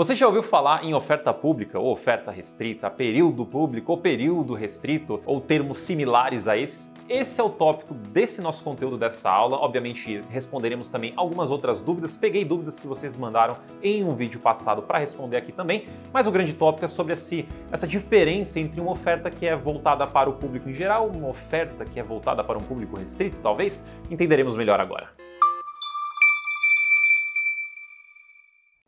Você já ouviu falar em oferta pública, ou oferta restrita, período público ou período restrito, ou termos similares a esses? Esse é o tópico desse nosso conteúdo dessa aula. Obviamente, responderemos também algumas outras dúvidas. Peguei dúvidas que vocês mandaram em um vídeo passado para responder aqui também, mas o grande tópico é sobre esse, essa diferença entre uma oferta que é voltada para o público em geral, uma oferta que é voltada para um público restrito, talvez. Entenderemos melhor agora.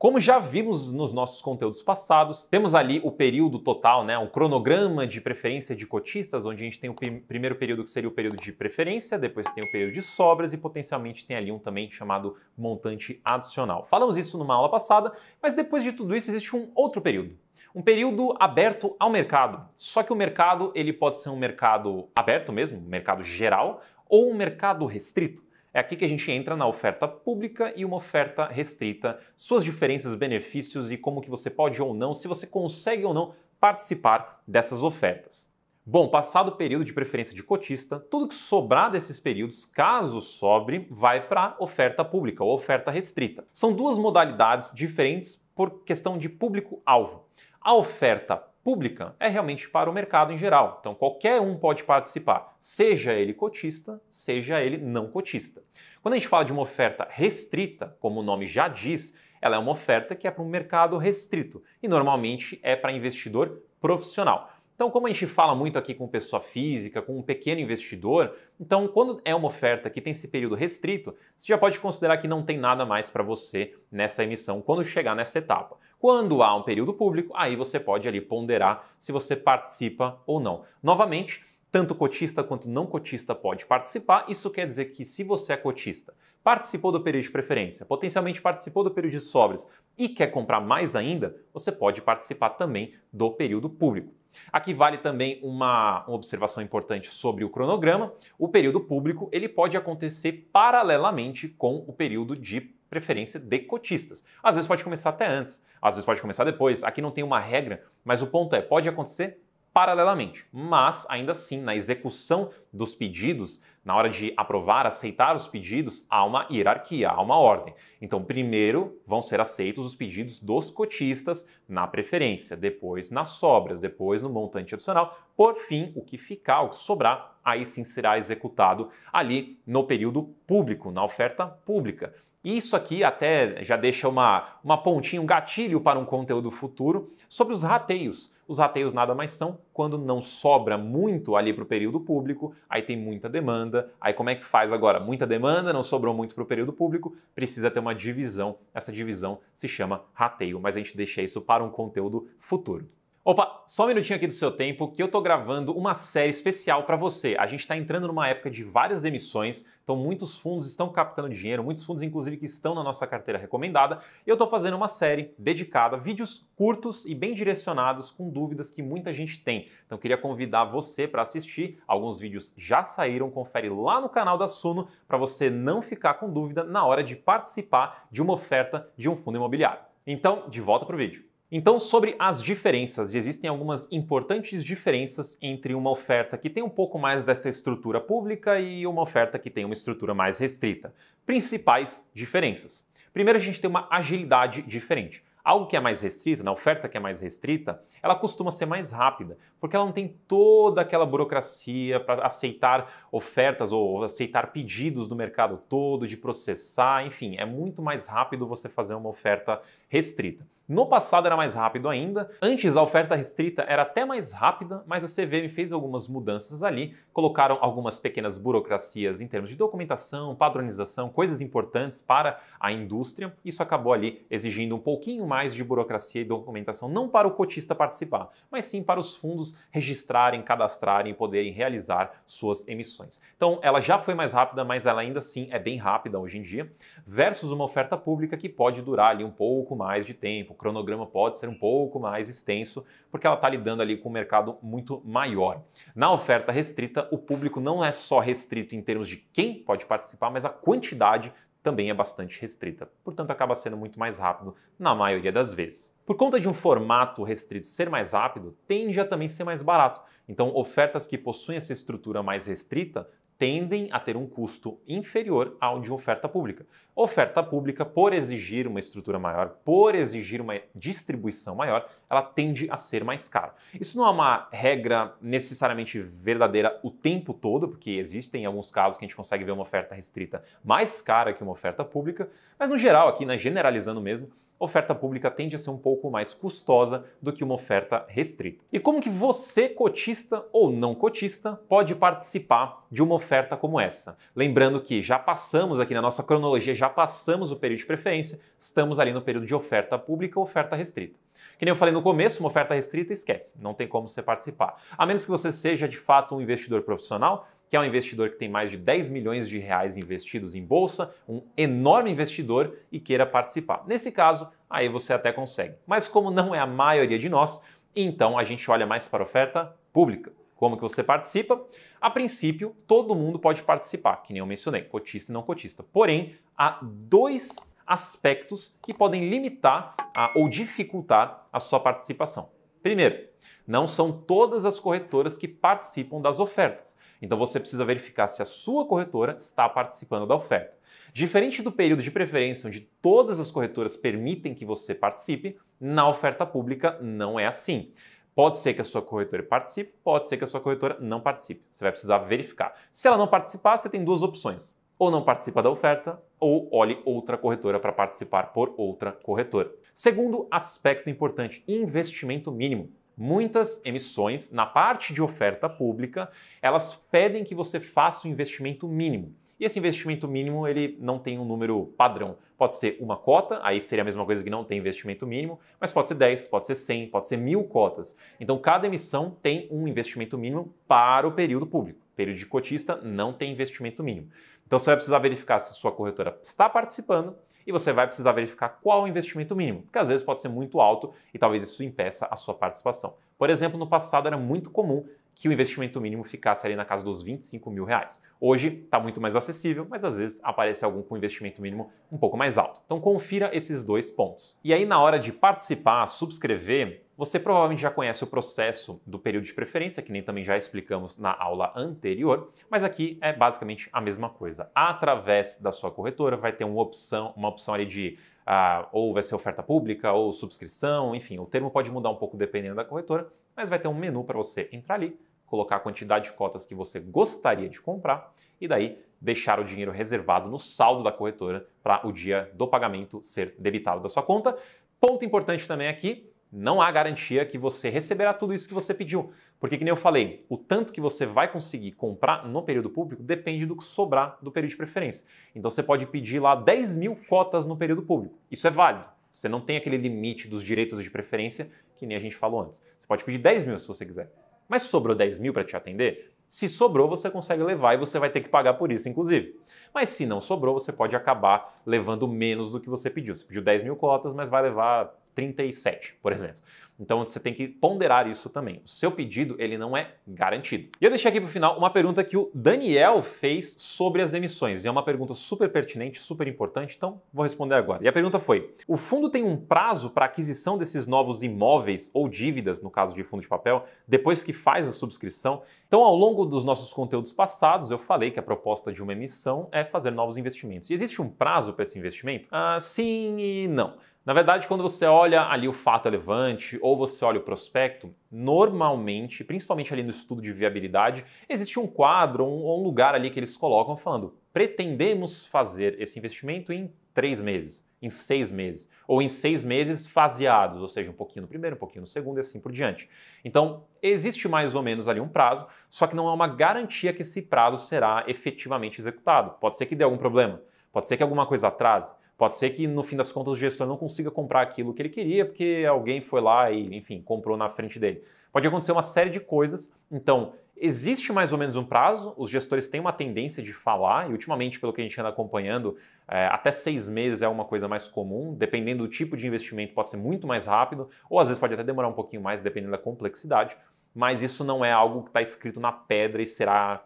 Como já vimos nos nossos conteúdos passados, temos ali o período total, né, um cronograma de preferência de cotistas, onde a gente tem o primeiro período que seria o período de preferência, depois tem o período de sobras e potencialmente tem ali um também chamado montante adicional. Falamos isso numa aula passada, mas depois de tudo isso existe um outro período, um período aberto ao mercado. Só que o mercado ele pode ser um mercado aberto mesmo, um mercado geral, ou um mercado restrito. É aqui que a gente entra na oferta pública e uma oferta restrita, suas diferenças, benefícios e como que você pode ou não, se você consegue ou não participar dessas ofertas. Bom, passado o período de preferência de cotista, tudo que sobrar desses períodos, caso sobre, vai para oferta pública ou oferta restrita. São duas modalidades diferentes por questão de público-alvo. A oferta pública é realmente para o mercado em geral. Então qualquer um pode participar, seja ele cotista, seja ele não cotista. Quando a gente fala de uma oferta restrita, como o nome já diz, ela é uma oferta que é para um mercado restrito e normalmente é para investidor profissional. Então, como a gente fala muito aqui com pessoa física, com um pequeno investidor, então quando é uma oferta que tem esse período restrito, você já pode considerar que não tem nada mais para você nessa emissão quando chegar nessa etapa. Quando há um período público, aí você pode ali ponderar se você participa ou não. Novamente, tanto cotista quanto não cotista pode participar. Isso quer dizer que se você é cotista, participou do período de preferência, potencialmente participou do período de sobras e quer comprar mais ainda, você pode participar também do período público. Aqui vale também uma, uma, observação importante sobre o cronograma. O período público ele pode acontecer paralelamente com o período de preferência de cotistas. Às vezes pode começar até antes, às vezes pode começar depois. Aqui não tem uma regra, mas o ponto é, pode acontecer paralelamente. Mas, ainda assim, na execução dos pedidos, na hora de aprovar, aceitar os pedidos, há uma hierarquia, há uma ordem. Então, primeiro vão ser aceitos os pedidos dos cotistas na preferência, depois nas sobras, depois no montante adicional. Por fim, o que ficar, o que sobrar, aí sim será executado ali no período público, na oferta pública. E isso aqui até já deixa uma, uma pontinha, um gatilho para um conteúdo futuro sobre os rateios. Os rateios nada mais são quando não sobra muito ali para o período público, aí tem muita demanda. Aí como é que faz agora? Muita demanda, não sobrou muito para o período público, precisa ter uma divisão. Essa divisão se chama rateio, mas a gente deixa isso para um conteúdo futuro. Opa, só um minutinho aqui do seu tempo que eu tô gravando uma série especial para você. A gente está entrando numa época de várias emissões, então muitos fundos estão captando dinheiro, muitos fundos inclusive que estão na nossa carteira recomendada. E eu tô fazendo uma série dedicada a vídeos curtos e bem direcionados com dúvidas que muita gente tem. Então queria convidar você para assistir. Alguns vídeos já saíram, confere lá no canal da Suno para você não ficar com dúvida na hora de participar de uma oferta de um fundo imobiliário. Então, de volta pro vídeo. Então, sobre as diferenças, existem algumas importantes diferenças entre uma oferta que tem um pouco mais dessa estrutura pública e uma oferta que tem uma estrutura mais restrita. Principais diferenças. Primeiro, a gente tem uma agilidade diferente. Algo que é mais restrito, na oferta que é mais restrita, ela costuma ser mais rápida, porque ela não tem toda aquela burocracia para aceitar ofertas ou aceitar pedidos do mercado todo, de processar, enfim, é muito mais rápido você fazer uma oferta restrita. No passado era mais rápido ainda, antes a oferta restrita era até mais rápida, mas a CVM fez algumas mudanças ali, colocaram algumas pequenas burocracias em termos de documentação, padronização, coisas importantes para a indústria. Isso acabou ali exigindo um pouquinho mais de burocracia e documentação, não para o cotista participar, mas sim para os fundos registrarem, cadastrarem e poderem realizar suas emissões. Então ela já foi mais rápida, mas ela ainda assim é bem rápida hoje em dia, versus uma oferta pública que pode durar ali um pouco mais mais de tempo, o cronograma pode ser um pouco mais extenso, porque ela está lidando ali com um mercado muito maior. Na oferta restrita, o público não é só restrito em termos de quem pode participar, mas a quantidade também é bastante restrita, portanto acaba sendo muito mais rápido na maioria das vezes. Por conta de um formato restrito ser mais rápido, tende a também ser mais barato, então, ofertas que possuem essa estrutura mais restrita tendem a ter um custo inferior ao de oferta pública. Oferta pública, por exigir uma estrutura maior, por exigir uma distribuição maior, ela tende a ser mais cara. Isso não é uma regra necessariamente verdadeira o tempo todo, porque existem alguns casos que a gente consegue ver uma oferta restrita mais cara que uma oferta pública, mas no geral, aqui, né, generalizando mesmo, oferta pública tende a ser um pouco mais custosa do que uma oferta restrita. E como que você, cotista ou não cotista, pode participar de uma oferta como essa? Lembrando que já passamos aqui na nossa cronologia, já passamos o período de preferência, estamos ali no período de oferta pública ou oferta restrita. Que nem eu falei no começo, uma oferta restrita esquece, não tem como você participar. A menos que você seja de fato um investidor profissional, que é um investidor que tem mais de 10 milhões de reais investidos em bolsa, um enorme investidor e queira participar. Nesse caso, aí você até consegue. Mas como não é a maioria de nós, então a gente olha mais para a oferta pública. Como que você participa? A princípio, todo mundo pode participar, que nem eu mencionei, cotista e não cotista. Porém, há dois aspectos que podem limitar a, ou dificultar a sua participação. Primeiro, não são todas as corretoras que participam das ofertas. Então você precisa verificar se a sua corretora está participando da oferta. Diferente do período de preferência, onde todas as corretoras permitem que você participe, na oferta pública não é assim. Pode ser que a sua corretora participe, pode ser que a sua corretora não participe. Você vai precisar verificar. Se ela não participar, você tem duas opções. Ou não participa da oferta, ou olhe outra corretora para participar por outra corretora. Segundo aspecto importante, investimento mínimo. Muitas emissões, na parte de oferta pública, elas pedem que você faça um investimento mínimo. E esse investimento mínimo ele não tem um número padrão. Pode ser uma cota, aí seria a mesma coisa que não tem investimento mínimo, mas pode ser 10, pode ser 100, pode ser mil cotas. Então cada emissão tem um investimento mínimo para o período público. Período de cotista não tem investimento mínimo. Então você vai precisar verificar se a sua corretora está participando, e você vai precisar verificar qual o investimento mínimo, porque às vezes pode ser muito alto e talvez isso impeça a sua participação. Por exemplo, no passado era muito comum que o investimento mínimo ficasse ali na casa dos 25 mil reais. Hoje está muito mais acessível, mas às vezes aparece algum com investimento mínimo um pouco mais alto. Então confira esses dois pontos. E aí na hora de participar, subscrever, você provavelmente já conhece o processo do período de preferência, que nem também já explicamos na aula anterior, mas aqui é basicamente a mesma coisa. Através da sua corretora vai ter uma opção, uma opção ali de ah, ou vai ser oferta pública ou subscrição, enfim, o termo pode mudar um pouco dependendo da corretora, mas vai ter um menu para você entrar ali, colocar a quantidade de cotas que você gostaria de comprar e daí deixar o dinheiro reservado no saldo da corretora para o dia do pagamento ser debitado da sua conta. Ponto importante também aqui, não há garantia que você receberá tudo isso que você pediu. Porque, como nem eu falei, o tanto que você vai conseguir comprar no período público depende do que sobrar do período de preferência. Então, você pode pedir lá 10 mil cotas no período público. Isso é válido. Você não tem aquele limite dos direitos de preferência, que nem a gente falou antes. Você pode pedir 10 mil se você quiser. Mas sobrou 10 mil para te atender? Se sobrou, você consegue levar e você vai ter que pagar por isso, inclusive. Mas se não sobrou, você pode acabar levando menos do que você pediu. Você pediu 10 mil cotas, mas vai levar 37, por exemplo. Então você tem que ponderar isso também. O seu pedido ele não é garantido. E eu deixei aqui para o final uma pergunta que o Daniel fez sobre as emissões. E é uma pergunta super pertinente, super importante, então vou responder agora. E a pergunta foi: o fundo tem um prazo para aquisição desses novos imóveis ou dívidas, no caso de fundo de papel, depois que faz a subscrição? Então, ao longo dos nossos conteúdos passados, eu falei que a proposta de uma emissão é fazer novos investimentos. E existe um prazo para esse investimento? Ah, sim e não. Na verdade, quando você olha ali o fato relevante ou você olha o prospecto, normalmente, principalmente ali no estudo de viabilidade, existe um quadro ou um, um, lugar ali que eles colocam falando: pretendemos fazer esse investimento em três meses, em seis meses, ou em seis meses faseados, ou seja, um pouquinho no primeiro, um pouquinho no segundo e assim por diante. Então, existe mais ou menos ali um prazo, só que não é uma garantia que esse prazo será efetivamente executado. Pode ser que dê algum problema, pode ser que alguma coisa atrase. Pode ser que no fim das contas o gestor não consiga comprar aquilo que ele queria porque alguém foi lá e, enfim, comprou na frente dele. Pode acontecer uma série de coisas. Então, existe mais ou menos um prazo, os gestores têm uma tendência de falar, e ultimamente, pelo que a gente anda acompanhando, é, até seis meses é uma coisa mais comum, dependendo do tipo de investimento, pode ser muito mais rápido, ou às vezes pode até demorar um pouquinho mais, dependendo da complexidade, mas isso não é algo que está escrito na pedra e será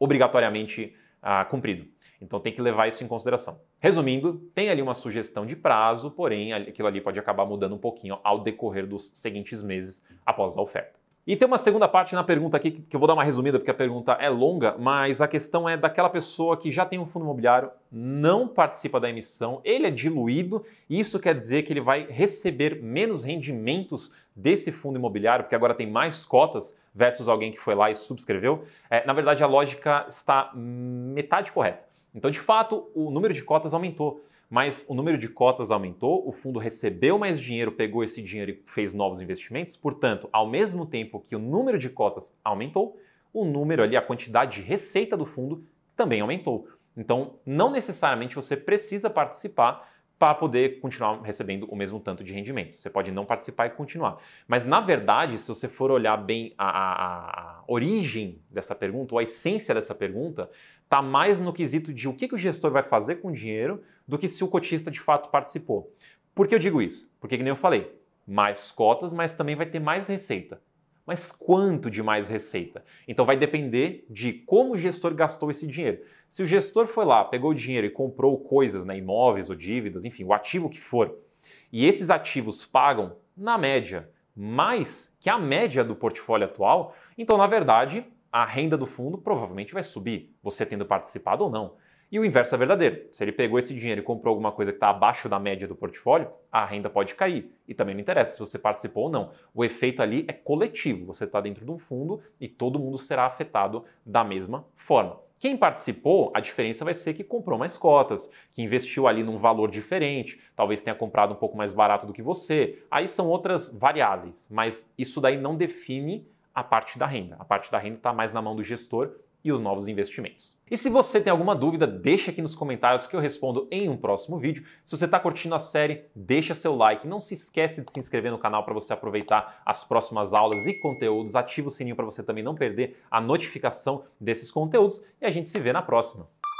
obrigatoriamente ah, cumprido. Então tem que levar isso em consideração. Resumindo, tem ali uma sugestão de prazo, porém aquilo ali pode acabar mudando um pouquinho ao decorrer dos seguintes meses após a oferta. E tem uma segunda parte na pergunta aqui, que eu vou dar uma resumida porque a pergunta é longa, mas a questão é daquela pessoa que já tem um fundo imobiliário, não participa da emissão, ele é diluído, e isso quer dizer que ele vai receber menos rendimentos desse fundo imobiliário, porque agora tem mais cotas versus alguém que foi lá e subscreveu. É, na verdade, a lógica está metade correta. Então, de fato, o número de cotas aumentou. Mas o número de cotas aumentou, o fundo recebeu mais dinheiro, pegou esse dinheiro e fez novos investimentos. Portanto, ao mesmo tempo que o número de cotas aumentou, o número ali, a quantidade de receita do fundo também aumentou. Então, não necessariamente você precisa participar para poder continuar recebendo o mesmo tanto de rendimento. Você pode não participar e continuar. Mas, na verdade, se você for olhar bem a, a, a origem dessa pergunta, ou a essência dessa pergunta, está mais no quesito de o que, que o gestor vai fazer com o dinheiro do que se o cotista de fato participou. Por que eu digo isso? Porque, como eu falei, mais cotas, mas também vai ter mais receita. Mas quanto de mais receita? Então vai depender de como o gestor gastou esse dinheiro. Se o gestor foi lá, pegou o dinheiro e comprou coisas, né, imóveis ou dívidas, enfim, o ativo que for, e esses ativos pagam, na média, mais que a média do portfólio atual, então, na verdade, a renda do fundo provavelmente vai subir, você tendo participado ou não. E o inverso é verdadeiro. Se ele pegou esse dinheiro e comprou alguma coisa que está abaixo da média do portfólio, a renda pode cair. E também não interessa se você participou ou não. O efeito ali é coletivo. Você está dentro de um fundo e todo mundo será afetado da mesma forma. Quem participou, a diferença vai ser que comprou mais cotas, que investiu ali num valor diferente, talvez tenha comprado um pouco mais barato do que você. Aí são outras variáveis, mas isso daí não define a parte da renda. A parte da renda está mais na mão do gestor e os novos investimentos. E se você tem alguma dúvida, deixa aqui nos comentários que eu respondo em um próximo vídeo. Se você está curtindo a série, deixa seu like. Não se esquece de se inscrever no canal para você aproveitar as próximas aulas e conteúdos. Ativa o sininho para você também não perder a notificação desses conteúdos e a gente se vê na próxima.